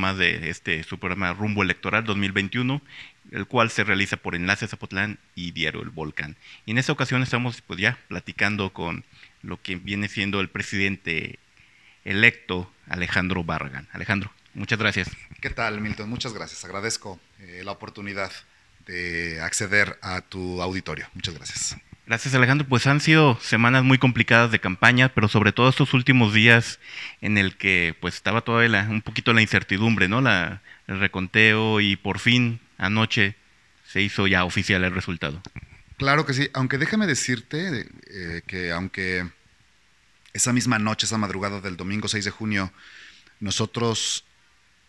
de este su programa Rumbo Electoral 2021, el cual se realiza por Enlace Zapotlán y Diario El Volcán. Y en esta ocasión estamos pues ya platicando con lo que viene siendo el presidente electo Alejandro Barragán. Alejandro, muchas gracias. ¿Qué tal, Milton? Muchas gracias. Agradezco eh, la oportunidad de acceder a tu auditorio. Muchas gracias. Gracias Alejandro, pues han sido semanas muy complicadas de campaña, pero sobre todo estos últimos días en el que pues estaba todavía un poquito la incertidumbre, ¿no? La, el reconteo y por fin anoche se hizo ya oficial el resultado. Claro que sí, aunque déjame decirte eh, que aunque esa misma noche, esa madrugada del domingo 6 de junio, nosotros,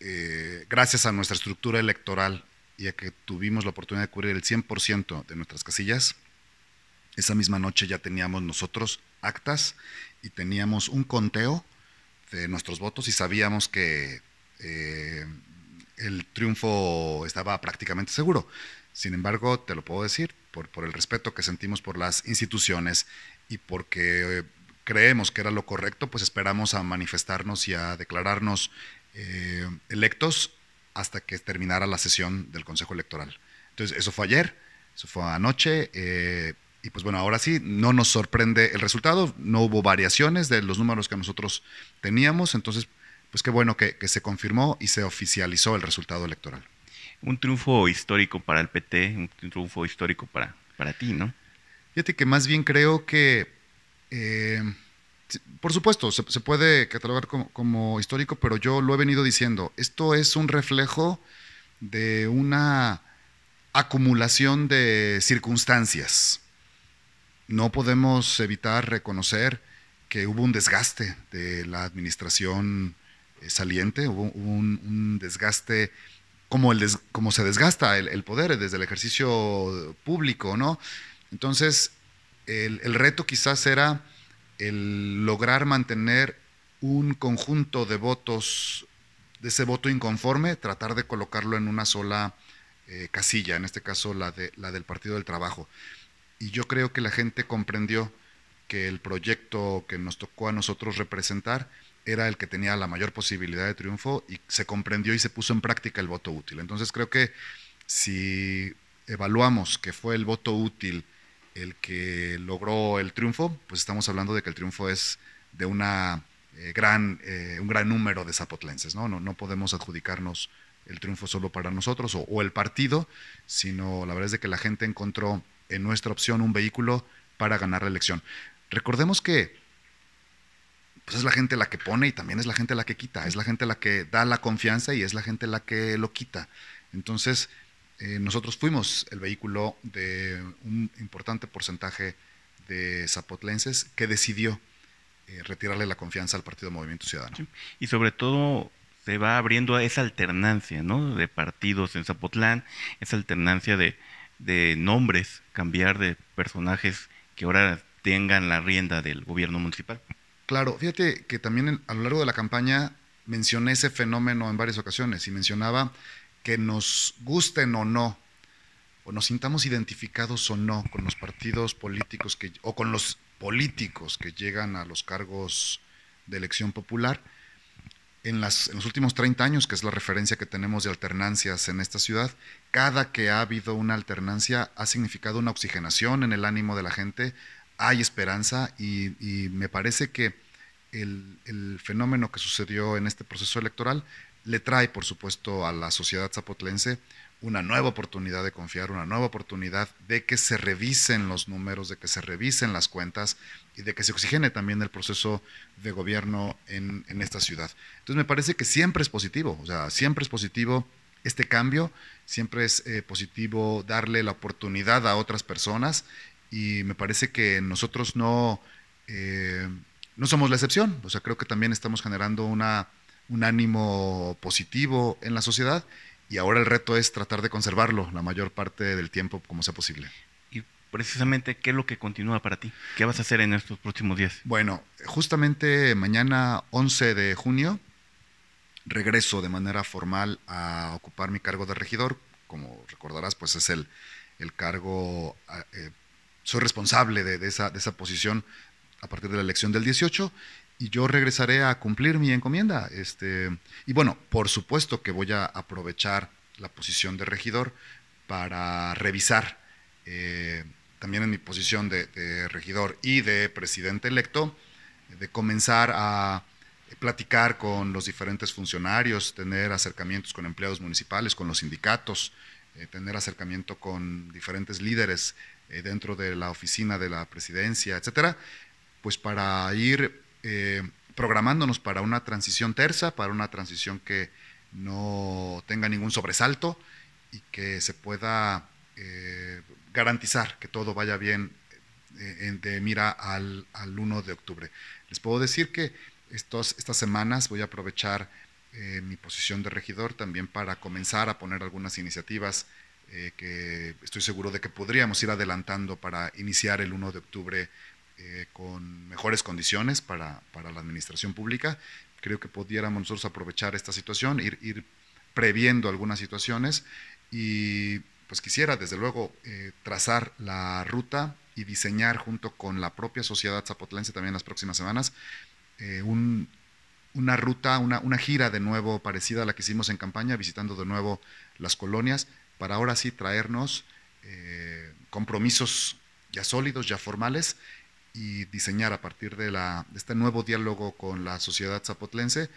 eh, gracias a nuestra estructura electoral y a que tuvimos la oportunidad de cubrir el 100% de nuestras casillas, esa misma noche ya teníamos nosotros actas y teníamos un conteo de nuestros votos y sabíamos que eh, el triunfo estaba prácticamente seguro. Sin embargo, te lo puedo decir, por, por el respeto que sentimos por las instituciones y porque eh, creemos que era lo correcto, pues esperamos a manifestarnos y a declararnos eh, electos hasta que terminara la sesión del Consejo Electoral. Entonces, eso fue ayer, eso fue anoche. Y pues bueno, ahora sí, no nos sorprende el resultado, no hubo variaciones de los números que nosotros teníamos, entonces pues qué bueno que, se confirmó y se oficializó el resultado electoral. Un triunfo histórico para el PT, un triunfo histórico para, para ti, ¿no? Fíjate que más bien creo que, eh, por supuesto, se, puede catalogar como, como, histórico, pero yo lo he venido diciendo, esto es un reflejo de una acumulación de circunstancias. No podemos evitar reconocer que hubo un desgaste de la administración eh, saliente, hubo un, desgaste como, el como se desgasta el, poder desde el ejercicio público, ¿no? Entonces, el, reto quizás era el lograr mantener un conjunto de votos, de ese voto inconforme, tratar de colocarlo en una sola eh, casilla, en este caso la, de, la del Partido del Trabajo y yo creo que la gente comprendió que el proyecto que nos tocó a nosotros representar era el que tenía la mayor posibilidad de triunfo y se comprendió y se puso en práctica el voto útil. Entonces creo que si evaluamos que fue el voto útil el que logró el triunfo, pues estamos hablando de que el triunfo es de una eh, gran, eh, un gran número de zapotlenses, ¿no? ¿no? No podemos adjudicarnos el triunfo solo para nosotros o, el partido, sino la verdad es de que la gente encontró en nuestra opción un vehículo para ganar la elección. Recordemos que pues es la gente la que pone y también es la gente la que quita, es la gente la que da la confianza y es la gente la que lo quita. Entonces, eh, nosotros fuimos el vehículo de un importante porcentaje de zapotlenses que decidió eh, retirarle la confianza al Partido Movimiento Ciudadano. Y sobre todo se va abriendo a esa alternancia, ¿no? De partidos en Zapotlán, esa alternancia de, de nombres, cambiar de personajes que ahora tengan la rienda del gobierno municipal. Claro, fíjate que también a lo largo de la campaña mencioné ese fenómeno en varias ocasiones y mencionaba que nos gusten o no, o nos sintamos identificados o no con los partidos políticos que, o con los políticos que llegan a los cargos de elección popular, en, los últimos 30 años, que es la referencia que tenemos de alternancias en esta ciudad, cada que ha habido una alternancia ha significado una oxigenación en el ánimo de la gente, hay esperanza y, me parece que el, el, fenómeno que sucedió en este proceso electoral le trae, por supuesto, a la sociedad zapotlense una nueva oportunidad de confiar, una nueva oportunidad de que se revisen los números, de que se revisen las cuentas, y de que se oxigene también el proceso de gobierno en, esta ciudad. Entonces me parece que siempre es positivo, o sea, siempre es positivo este cambio, siempre es eh, positivo darle la oportunidad a otras personas y me parece que nosotros no, eh, no somos la excepción, o sea, creo que también estamos generando una, un ánimo positivo en la sociedad y ahora el reto es tratar de conservarlo la mayor parte del tiempo como sea posible precisamente qué es lo que continúa para ti, qué vas a hacer en estos próximos días. Bueno, justamente mañana 11 de junio regreso de manera formal a ocupar mi cargo de regidor. Como recordarás, pues es el, el cargo, ah, eh, soy responsable de, esa, de esa posición a partir de la elección del 18 y yo regresaré a cumplir mi encomienda. Este, y bueno, por supuesto que voy a aprovechar la posición de regidor para revisar eh, también en mi posición de, regidor y de presidente electo, de comenzar a platicar con los diferentes funcionarios, tener acercamientos con empleados municipales, con los sindicatos, eh, tener acercamiento con diferentes líderes eh, dentro de la oficina de la presidencia, etcétera, pues para ir eh, programándonos para una transición tersa, para una transición que no tenga ningún sobresalto y que se pueda garantizar que todo vaya bien eh, de mira al, al, 1 de octubre. Les puedo decir que estos, estas semanas voy a aprovechar eh, mi posición de regidor también para comenzar a poner algunas iniciativas eh, que estoy seguro de que podríamos ir adelantando para iniciar el 1 de octubre con mejores condiciones para, para, la administración pública. Creo que pudiéramos nosotros aprovechar esta situación, ir, ir previendo algunas situaciones y pues quisiera desde luego eh, trazar la ruta y diseñar junto con la propia sociedad zapotlense también las próximas semanas eh, una ruta, una, gira de nuevo parecida a la que hicimos en campaña, visitando de nuevo las colonias, para ahora sí traernos eh, compromisos ya sólidos, ya formales, y diseñar a partir de, la, de este nuevo diálogo con la sociedad zapotlense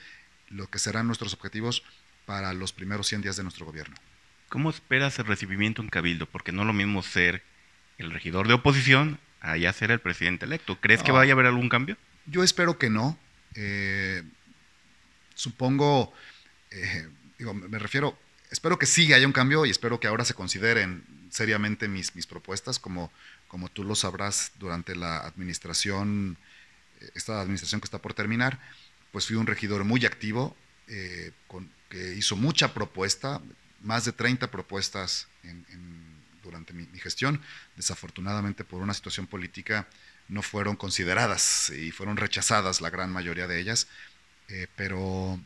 lo que serán nuestros objetivos para los primeros 100 días de nuestro gobierno. ¿Cómo esperas el recibimiento en Cabildo? Porque no es lo mismo ser el regidor de oposición a ya ser el presidente electo. ¿Crees que vaya a haber algún cambio? Yo espero que no. Eh, supongo, eh, digo, me refiero, espero que sí haya un cambio y espero que ahora se consideren seriamente mis, propuestas, como, como tú lo sabrás durante la administración, eh, esta administración que está por terminar, pues fui un regidor muy activo, que hizo mucha propuesta, más de 30 propuestas durante mi, gestión. Desafortunadamente, por una situación política, no fueron consideradas y fueron rechazadas la gran mayoría de ellas, eh, pero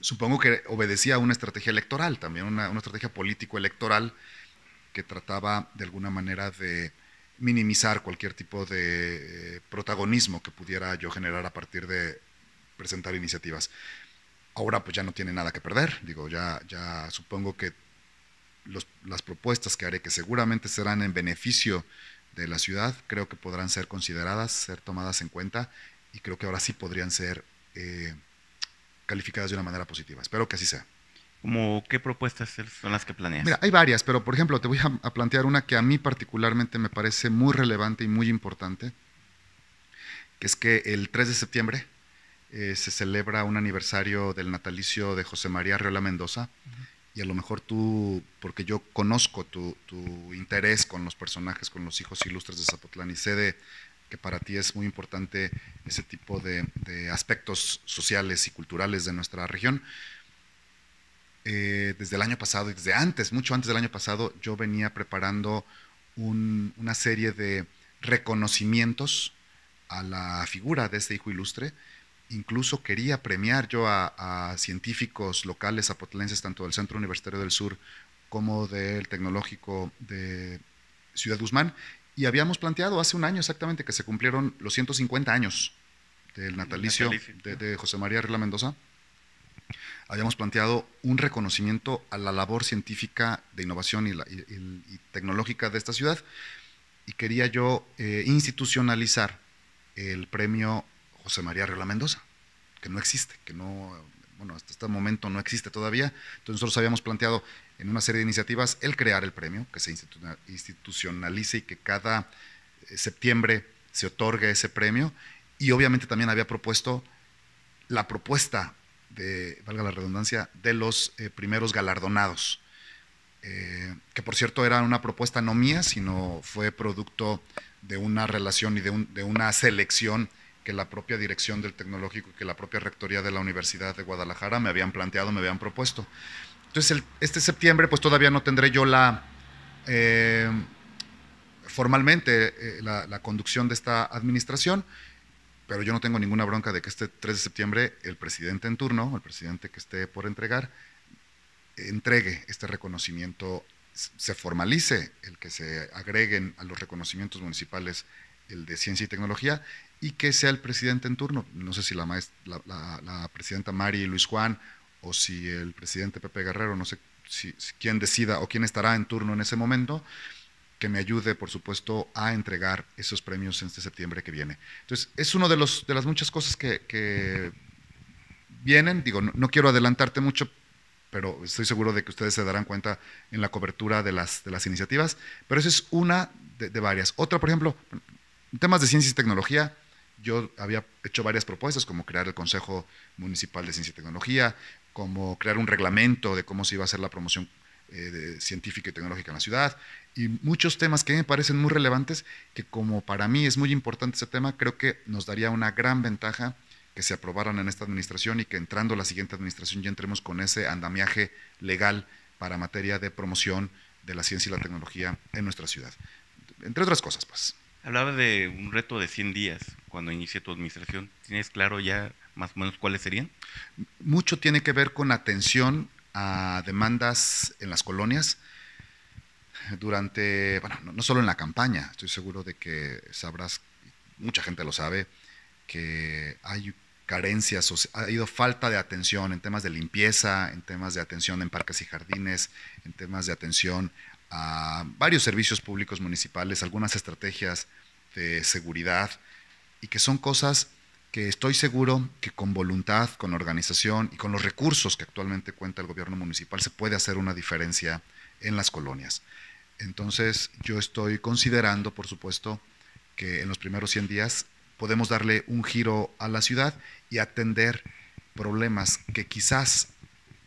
supongo que obedecía a una estrategia electoral, también una, una estrategia político-electoral que trataba de alguna manera de minimizar cualquier tipo de eh, protagonismo que pudiera yo generar a partir de presentar iniciativas. Ahora pues ya no tiene nada que perder, digo, ya, ya supongo que las propuestas que haré, que seguramente serán en beneficio de la ciudad, creo que podrán ser consideradas, ser tomadas en cuenta y creo que ahora sí podrían ser eh, calificadas de una manera positiva. Espero que así sea. ¿Cómo qué propuestas son las que planeas? Mira, hay varias, pero por ejemplo te voy a, a plantear una que a mí particularmente me parece muy relevante y muy importante, que es que el 3 de septiembre eh, se celebra un aniversario del natalicio de José María Riola Mendoza. Y a lo mejor tú, porque yo conozco tu, interés con los personajes, con los hijos ilustres de Zapotlán y sé que para ti es muy importante ese tipo de, aspectos sociales y culturales de nuestra región. Eh, desde el año pasado y desde antes, mucho antes del año pasado, yo venía preparando una serie de reconocimientos a la figura de este hijo ilustre Incluso quería premiar yo a, científicos locales zapotlenses, tanto del Centro Universitario del Sur como del Tecnológico de Ciudad Guzmán. Y habíamos planteado hace un año exactamente que se cumplieron los 150 años del natalicio, De, José María Rila Mendoza. Habíamos planteado un reconocimiento a la labor científica de innovación y, la, tecnológica de esta ciudad. Y quería yo eh, institucionalizar el premio José María regla Mendoza, que no existe, que no, bueno, hasta este momento no existe todavía. Entonces nosotros habíamos planteado en una serie de iniciativas el crear el premio, que se institucionalice y que cada eh, septiembre se otorgue ese premio. Y obviamente también había propuesto la propuesta de, valga la redundancia, de los eh, primeros galardonados. Eh, que por cierto era una propuesta no mía, sino fue producto de una relación y de, de una selección la propia dirección del tecnológico y que la propia rectoría de la Universidad de Guadalajara me habían planteado, me habían propuesto. Entonces, este septiembre, pues todavía no tendré yo la... Eh, formalmente eh, la, la, conducción de esta administración, pero yo no tengo ninguna bronca de que este 3 de septiembre el presidente en turno, el presidente que esté por entregar, entregue este reconocimiento, se formalice el que se agreguen a los reconocimientos municipales el de ciencia y tecnología y que sea el presidente en turno. No sé si la, la, presidenta Mari Luis Juan o si el presidente Pepe Guerrero, no sé si, quién decida o quién estará en turno en ese momento, que me ayude, por supuesto, a entregar esos premios en este septiembre que viene. Entonces, es una de, de las muchas cosas que, vienen. Digo, no, quiero adelantarte mucho, pero estoy seguro de que ustedes se darán cuenta en la cobertura de las, de las iniciativas. Pero esa es una de, varias. Otra, por ejemplo, temas de ciencia y tecnología, yo había hecho varias propuestas, como crear el Consejo Municipal de Ciencia y Tecnología, como crear un reglamento de cómo se iba a hacer la promoción eh, científica y tecnológica en la ciudad, y muchos temas que me parecen muy relevantes, que como para mí es muy importante ese tema, creo que nos daría una gran ventaja que se aprobaran en esta administración y que entrando la siguiente administración ya entremos con ese andamiaje legal para materia de promoción de la ciencia y la tecnología en nuestra ciudad. Entre otras cosas, pues. Hablaba de un reto de 100 días cuando inicie tu administración. ¿Tienes claro ya más o menos cuáles serían? Mucho tiene que ver con atención a demandas en las colonias durante, bueno, no, solo en la campaña, estoy seguro de que sabrás, mucha gente lo sabe, que hay carencias, ha habido falta de atención en temas de limpieza, en temas de atención en parques y jardines, en temas de atención a varios servicios públicos municipales, algunas estrategias de seguridad, y que son cosas que estoy seguro que con voluntad, con organización y con los recursos que actualmente cuenta el gobierno municipal se puede hacer una diferencia en las colonias. Entonces yo estoy considerando, por supuesto, que en los primeros 100 días podemos darle un giro a la ciudad y atender problemas que quizás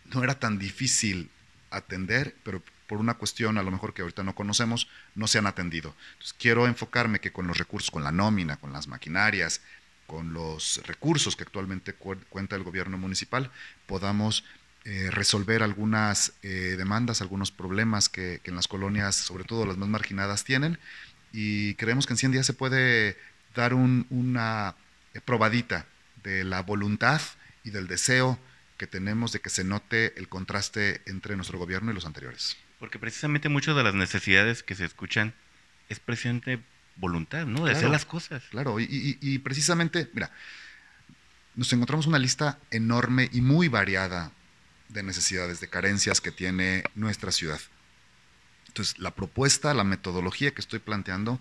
no era tan difícil atender, pero por una cuestión a lo mejor que ahorita no conocemos, no se han atendido. quiero enfocarme que con los recursos, con la nómina, con las maquinarias, con los recursos que actualmente cuenta el gobierno municipal, podamos eh, resolver algunas eh, demandas, algunos problemas que, que en las colonias, sobre todo las más marginadas, tienen. Y creemos que en 100 días se puede dar una eh, probadita de la voluntad y del deseo que tenemos de que se note el contraste entre nuestro gobierno y los anteriores. Porque precisamente muchas de las necesidades que se escuchan es presente voluntad, ¿no? De hacer las cosas. Claro, y, y, precisamente, mira, nos encontramos una lista enorme y muy variada de necesidades, de carencias que tiene nuestra ciudad. Entonces, la propuesta, la metodología que estoy planteando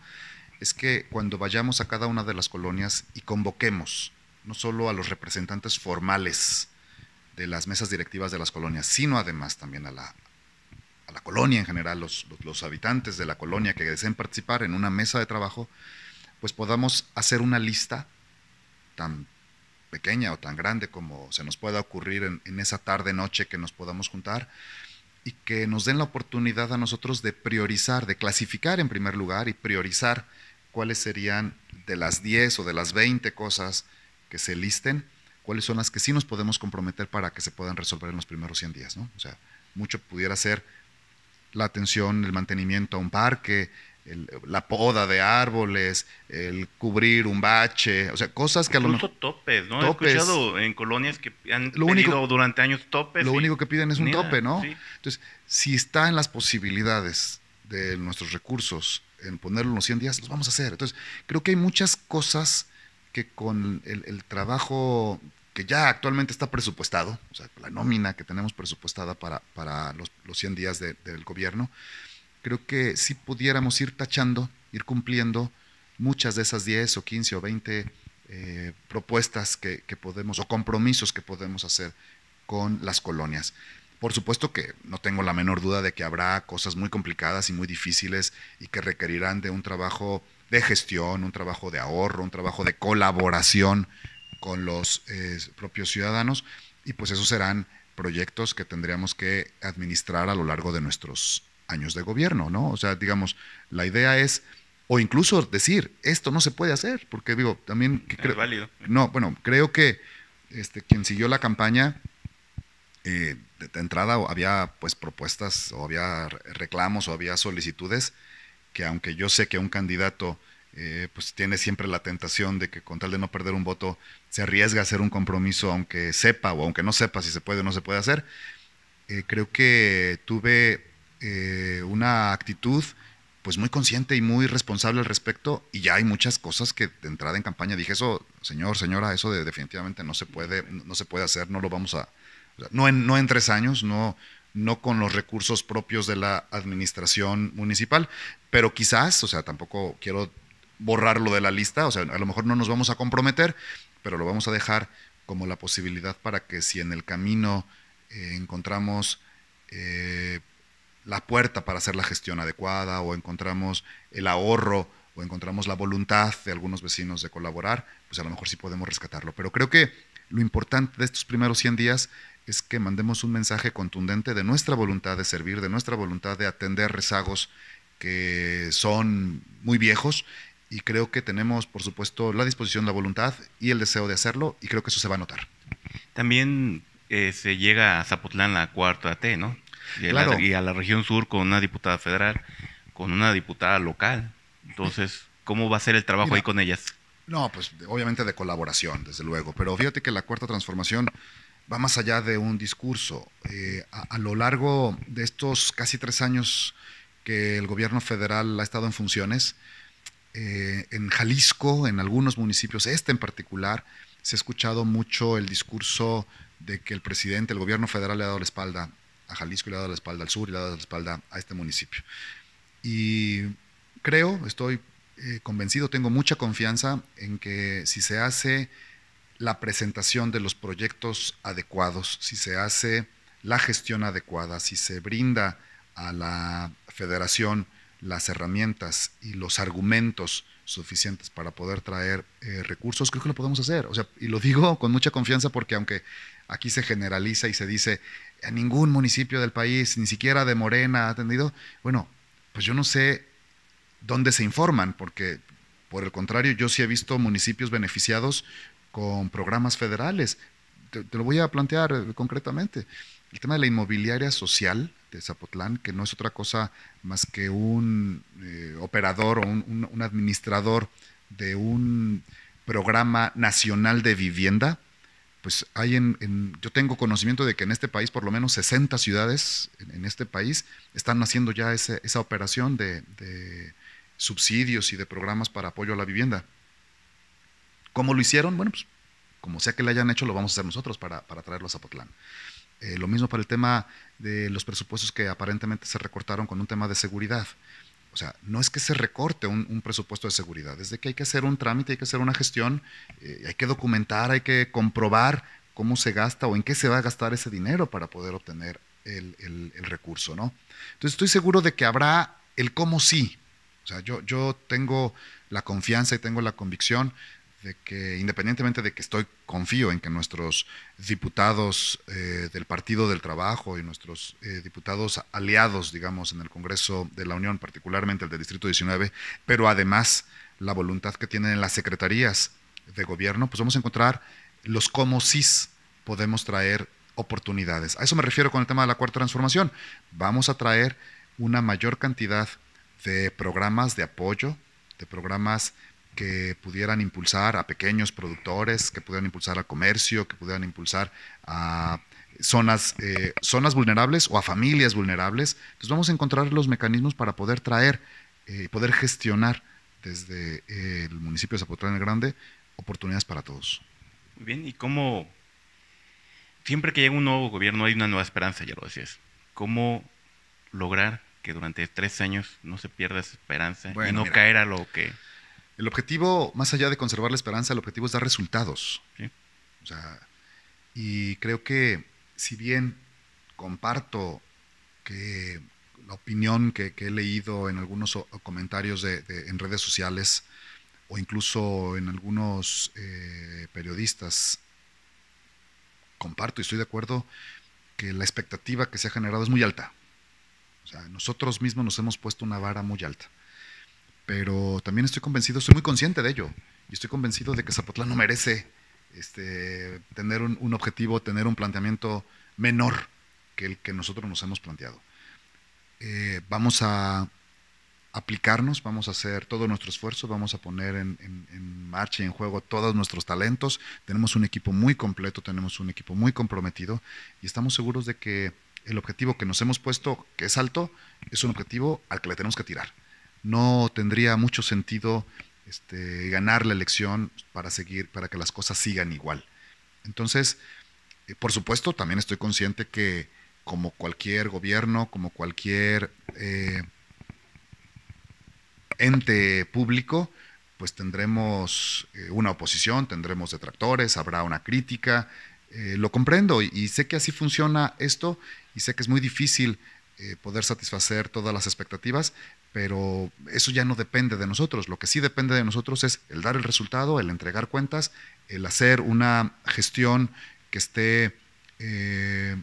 es que cuando vayamos a cada una de las colonias y convoquemos no solo a los representantes formales de las mesas directivas de las colonias, sino además también a la, la colonia en general, los, habitantes de la colonia que deseen participar en una mesa de trabajo, pues podamos hacer una lista tan pequeña o tan grande como se nos pueda ocurrir en, esa tarde-noche que nos podamos juntar y que nos den la oportunidad a nosotros de priorizar, de clasificar en primer lugar y priorizar cuáles serían de las 10 o de las 20 cosas que se listen, cuáles son las que sí nos podemos comprometer para que se puedan resolver en los primeros 100 días. ¿no? O sea, mucho pudiera ser la atención, el mantenimiento a un parque, la poda de árboles, el cubrir un bache, o sea, cosas que a lo mejor... topes, ¿no? He escuchado en colonias que han lo durante años topes. Lo único que piden es un tope, ¿no? Entonces, si está en las posibilidades de nuestros recursos en ponerlo en los 100 días, los vamos a hacer. Entonces, creo que hay muchas cosas que con el trabajo que ya actualmente está presupuestado, o sea, la nómina que tenemos presupuestada para, los, los, 100 días del gobierno, creo que si pudiéramos ir tachando, ir cumpliendo muchas de esas 10 o 15 o 20 eh, propuestas que, que podemos o compromisos que podemos hacer con las colonias. Por supuesto que no tengo la menor duda de que habrá cosas muy complicadas y muy difíciles y que requerirán de un trabajo de gestión, un trabajo de ahorro, un trabajo de colaboración con los eh, propios ciudadanos y pues esos serán proyectos que tendríamos que administrar a lo largo de nuestros años de gobierno, ¿no? O sea, digamos, la idea es, o incluso decir, esto no se puede hacer, porque digo, también... Que válido. No, bueno, creo que este, quien siguió la campaña, eh, de, de, entrada había pues propuestas, o había reclamos, o había solicitudes, que aunque yo sé que un candidato eh, pues tiene siempre la tentación de que con tal de no perder un voto se arriesga a hacer un compromiso aunque sepa o aunque no sepa si se puede o no se puede hacer. Eh, creo que tuve eh, una actitud pues muy consciente y muy responsable al respecto y ya hay muchas cosas que de entrada en campaña dije eso señor señora eso definitivamente no se puede no se puede hacer no lo vamos a no en, no en tres años no no con los recursos propios de la administración municipal pero quizás o sea tampoco quiero borrarlo de la lista, o sea, a lo mejor no nos vamos a comprometer, pero lo vamos a dejar como la posibilidad para que si en el camino eh, encontramos eh, la puerta para hacer la gestión adecuada o encontramos el ahorro o encontramos la voluntad de algunos vecinos de colaborar, pues a lo mejor sí podemos rescatarlo. Pero creo que lo importante de estos primeros 100 días es que mandemos un mensaje contundente de nuestra voluntad de servir, de nuestra voluntad de atender rezagos que son muy viejos y creo que tenemos, por supuesto, la disposición, la voluntad y el deseo de hacerlo y creo que eso se va a notar. También eh, se llega a Zapotlán la cuarta T, ¿no? Y, y, a la región sur con una diputada federal, con una diputada local. Entonces, ¿cómo va a ser el trabajo ahí con ellas? No, pues obviamente de colaboración, desde luego. Pero fíjate que la cuarta transformación va más allá de un discurso. Eh, a, a, lo largo de estos casi tres años que el gobierno federal ha estado en funciones, eh, en Jalisco, en algunos municipios, este en particular, se ha escuchado mucho el discurso de que el presidente, el gobierno federal le ha dado la espalda a Jalisco, le ha dado la espalda al sur y le ha dado la espalda a este municipio. Y creo, estoy eh, convencido, tengo mucha confianza en que si se hace la presentación de los proyectos adecuados, si se hace la gestión adecuada, si se brinda a la federación las herramientas y los argumentos suficientes para poder traer eh, recursos, creo que lo podemos hacer. O sea, y lo digo con mucha confianza porque aunque aquí se generaliza y se dice a ningún municipio del país, ni siquiera de Morena ha atendido, bueno, pues yo no sé dónde se informan, porque por el contrario, yo sí he visto municipios beneficiados con programas federales. te lo voy a plantear eh, concretamente. El tema de la inmobiliaria social, de Zapotlán, que no es otra cosa más que un eh, operador o un, administrador de un programa nacional de vivienda, pues hay en, yo tengo conocimiento de que en este país por lo menos 60 ciudades en, este país están haciendo ya esa operación de, subsidios y de programas para apoyo a la vivienda. ¿Cómo lo hicieron? Bueno, pues como sea que lo hayan hecho, lo vamos a hacer nosotros para, para traerlo a Zapotlán. Eh, lo mismo para el tema de los presupuestos que aparentemente se recortaron con un tema de seguridad. O sea, no es que se recorte un, presupuesto de seguridad, es de que hay que hacer un trámite, hay que hacer una gestión, eh, hay que documentar, hay que comprobar cómo se gasta o en qué se va a gastar ese dinero para poder obtener el, recurso, ¿no? Entonces estoy seguro de que habrá el cómo sí. O sea, yo, yo tengo la confianza y tengo la convicción de que independientemente de que estoy confío en que nuestros diputados eh, del Partido del Trabajo y nuestros eh, diputados aliados, digamos, en el Congreso de la Unión, particularmente el del Distrito 19, pero además la voluntad que tienen las secretarías de gobierno, pues vamos a encontrar los cómo sí podemos traer oportunidades. A eso me refiero con el tema de la cuarta transformación. Vamos a traer una mayor cantidad de programas de apoyo, de programas que pudieran impulsar a pequeños productores, que pudieran impulsar al comercio, que pudieran impulsar a zonas, eh, zonas vulnerables o a familias vulnerables. Entonces pues vamos a encontrar los mecanismos para poder traer y eh, poder gestionar desde eh, el municipio de Zapotlán el Grande oportunidades para todos. Muy bien, ¿y cómo siempre que llega un nuevo gobierno hay una nueva esperanza, ya lo decías? ¿Cómo lograr que durante tres años no se pierda esa esperanza y no caer a lo que... El objetivo, más allá de conservar la esperanza, el objetivo es dar resultados. y creo que si bien comparto que la opinión que, he leído en algunos comentarios en redes sociales o incluso en algunos eh, periodistas, comparto y estoy de acuerdo que la expectativa que se ha generado es muy alta. O sea, nosotros mismos nos hemos puesto una vara muy alta pero también estoy convencido, estoy muy consciente de ello, y estoy convencido de que Zapotlán no merece este, tener un, objetivo, tener un planteamiento menor que el que nosotros nos hemos planteado. Eh, vamos a aplicarnos, vamos a hacer todo nuestro esfuerzo, vamos a poner en, en, marcha y en juego todos nuestros talentos. Tenemos un equipo muy completo, tenemos un equipo muy comprometido y estamos seguros de que el objetivo que nos hemos puesto, que es alto, es un objetivo al que le tenemos que tirar no tendría mucho sentido este, ganar la elección para seguir, para que las cosas sigan igual. Entonces, eh, por supuesto, también estoy consciente que como cualquier gobierno, como cualquier eh, ente público, pues tendremos eh, una oposición, tendremos detractores, habrá una crítica. lo comprendo y, sé que así funciona esto y sé que es muy difícil poder satisfacer todas las expectativas, pero eso ya no depende de nosotros. Lo que sí depende de nosotros es el dar el resultado, el entregar cuentas, el hacer una gestión que esté, eh,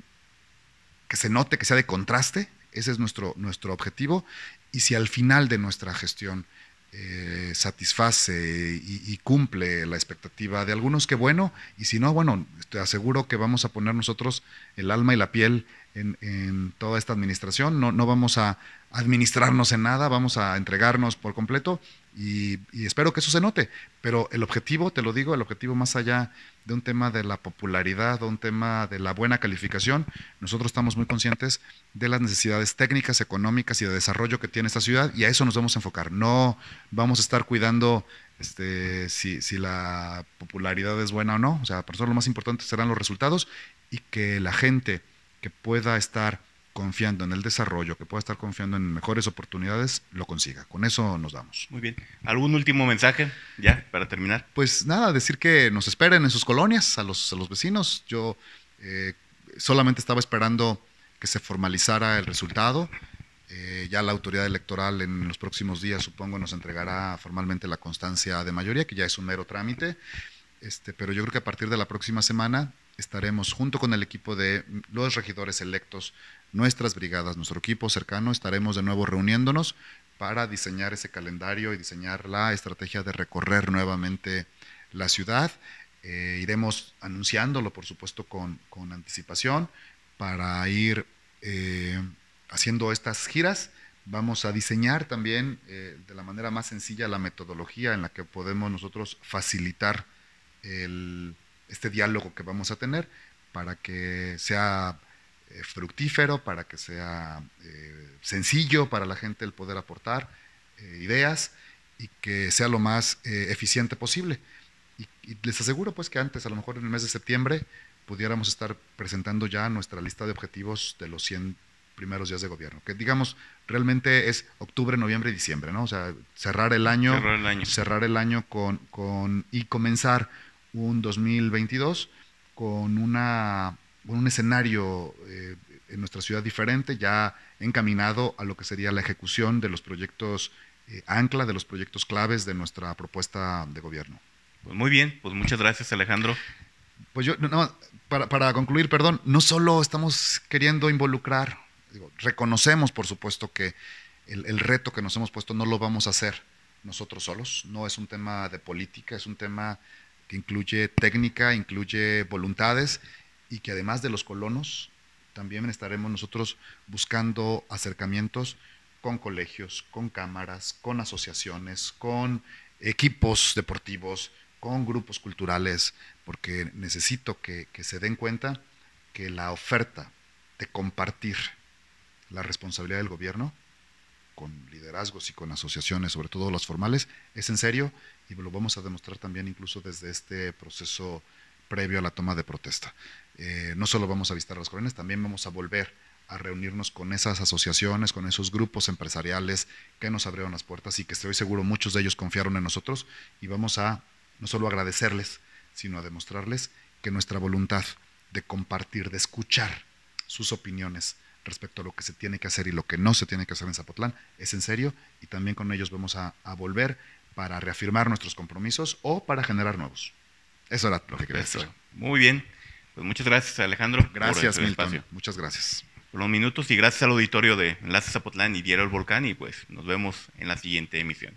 que se note, que sea de contraste. Ese es nuestro, nuestro objetivo. Y si al final de nuestra gestión eh, satisface y, cumple la expectativa de algunos, qué bueno, y si no, bueno, te aseguro que vamos a poner nosotros el alma y la piel en, toda esta administración, no, no, vamos a administrarnos en nada, vamos a entregarnos por completo y, espero que eso se note. Pero el objetivo, te lo digo, el objetivo más allá de un tema de la popularidad, de un tema de la buena calificación, nosotros estamos muy conscientes de las necesidades técnicas, económicas y de desarrollo que tiene esta ciudad y a eso nos vamos a enfocar. No vamos a estar cuidando este, si, si, la popularidad es buena o no. O sea, para nosotros lo más importante serán los resultados y que la gente que pueda estar confiando en el desarrollo, que pueda estar confiando en mejores oportunidades, lo consiga. Con eso nos damos. Muy bien. ¿Algún último mensaje ya para terminar? Pues nada, decir que nos esperen en sus colonias, a los, a los vecinos. Yo eh, solamente estaba esperando que se formalizara el resultado. Eh, ya la autoridad electoral en los próximos días, supongo, nos entregará formalmente la constancia de mayoría, que ya es un mero trámite. Este, pero yo creo que a partir de la próxima semana estaremos junto con el equipo de los regidores electos, nuestras brigadas, nuestro equipo cercano, estaremos de nuevo reuniéndonos para diseñar ese calendario y diseñar la estrategia de recorrer nuevamente la ciudad. Eh, iremos anunciándolo, por supuesto, con, anticipación para ir eh, haciendo estas giras. Vamos a diseñar también eh, de la manera más sencilla la metodología en la que podemos nosotros facilitar el, este diálogo que vamos a tener para que sea eh, fructífero, para que sea eh, sencillo para la gente el poder aportar eh, ideas y que sea lo más eficiente posible. Y, les aseguro pues que antes, a lo mejor en el mes de septiembre, pudiéramos estar presentando ya nuestra lista de objetivos de los 100 primeros días de gobierno, que digamos realmente es octubre, noviembre y diciembre, ¿no? O sea, cerrar el año, cerrar el año, cerrar el año con, con, y comenzar un 2022 con, una, con un escenario eh, en nuestra ciudad diferente, ya encaminado a lo que sería la ejecución de los proyectos eh, ancla, de los proyectos claves de nuestra propuesta de gobierno. Pues muy bien, pues muchas gracias Alejandro. Pues yo, para, concluir, perdón, no solo estamos queriendo involucrar, reconocemos por supuesto que el, el reto que nos hemos puesto no lo vamos a hacer nosotros solos, no es un tema de política, es un tema que incluye técnica, incluye voluntades y que además de los colonos, también estaremos nosotros buscando acercamientos con colegios, con cámaras, con asociaciones, con equipos deportivos, con grupos culturales, porque necesito que, se den cuenta que la oferta de compartir la responsabilidad del gobierno con liderazgos y con asociaciones, sobre todo las formales, es en serio y lo vamos a demostrar también incluso desde este proceso previo a la toma de protesta. Eh, no solo vamos a visitar a los jóvenes, también vamos a volver a reunirnos con esas asociaciones, con esos grupos empresariales que nos abrieron las puertas y que estoy seguro muchos de ellos confiaron en nosotros y vamos a no solo agradecerles, sino a demostrarles que nuestra voluntad de compartir, de escuchar sus opiniones respecto a lo que se tiene que hacer y lo que no se tiene que hacer en Zapotlán es en serio y también con ellos vamos a, a volver para reafirmar nuestros compromisos o para generar nuevos. Eso era lo que quería decir. Muy bien. Pues muchas gracias, Alejandro. Gracias, este Milton. Muchas gracias. Por los minutos y gracias al auditorio de Enlace Zapotlán y Diario El Volcán y pues nos vemos en la siguiente emisión.